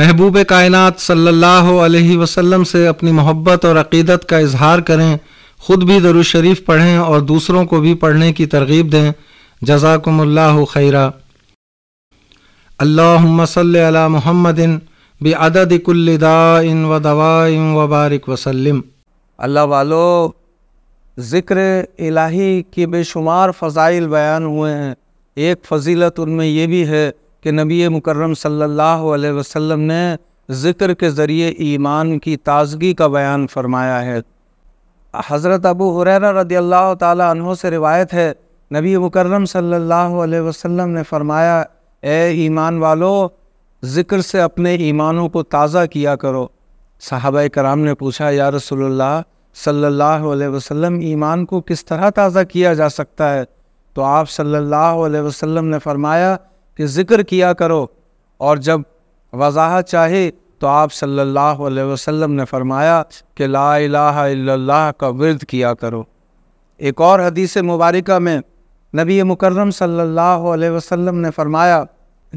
महबूब कायनात सल्लल्लाहु अलैहि वसल्लम से अपनी मोहब्बत और अकीदत का इजहार करें ख़ुद भी दरुज शरीफ पढ़ें और दूसरों को भी पढ़ने की तरगीब दें जजाकमल्ला खैरा अल्लाम सल महमदिन बेअददिकुल्लदाइन व दवाइन व बारिक वसलम अल्लाह वालो ज़िक्र इलाही के बेशुमार फ़ज़ाइल बयान हुए हैं एक फजीलत उनमें यह भी है कि नबी मुकर्रम सल्लल्लाहु अलैहि वसल्लम ने ज़िक्र के ज़रिए ईमान की ताजगी का बयान फरमाया है हज़रत अबू हुरैरा रदी अल्लाह तहों से रिवायत है नबी मुकर्रम सल्लल्लाहु अलैहि वसल्लम ने फरमाया ए ईमान वालो ज़िक्र से अपने ईमानों को ताज़ा किया करो साहब कराम ने पूछा या रसोल्ला सल्लल्लाहु अलैहि वसल्लम ईमान को किस तरह ताज़ा किया जा सकता है तो आप सल्लल्लाहु अलैहि वसल्लम ने फरमाया कि ज़िक्र किया करो और जब वजाहत चाहे तो आप सल्लल्लाहु अलैहि वसल्लम ने फरमाया कि ला इलाहा इल्लल्लाह का विरद किया करो एक और हदीस मुबारक में नबी मुकर्रम सल्लल्लाहु अलैहि वसल्लम ने फरमाया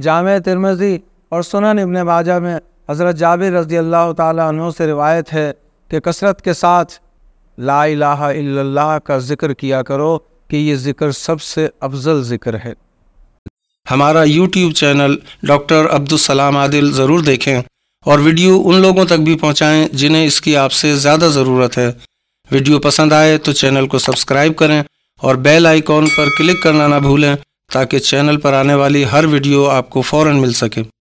जाम तिरमजी और सुनन इब्ने माजा में हज़रत जाबिर रज़ी अल्लाह तु से रिवायत है कि कसरत के साथ ला इलाहा इल्लल्लाह का ज़िक्र किया करो कि ये ज़िक्र सबसे अफजल ज़िक्र है हमारा यूट्यूब चैनल डॉक्टर अब्दुल सलाम आदिल ज़रूर देखें और वीडियो उन लोगों तक भी पहुंचाएं जिन्हें इसकी आपसे ज़्यादा ज़रूरत है वीडियो पसंद आए तो चैनल को सब्सक्राइब करें और बेल आइकॉन पर क्लिक करना ना भूलें ताकि चैनल पर आने वाली हर वीडियो आपको फ़ौर मिल सके